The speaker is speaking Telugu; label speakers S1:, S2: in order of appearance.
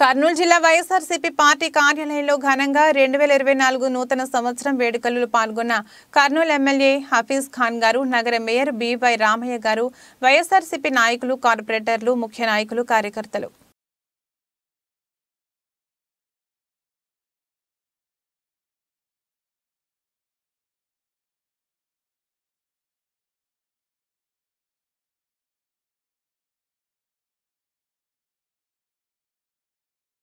S1: కర్నూలు జిల్లా వైఎస్ఆర్సీపీ పార్టీ కార్యాలయంలో ఘనంగా రెండు వేల ఇరవై నాలుగు నూతన సంవత్సరం వేడుకలు పాల్గొన్న కర్నూలు ఎమ్మెల్యే హఫీజ్ ఖాన్ గారు నగర మేయర్ బివై రామయ్య గారు వైఎస్ఆర్సీపీ నాయకులు కార్పొరేటర్లు ముఖ్య నాయకులు కార్యకర్తలు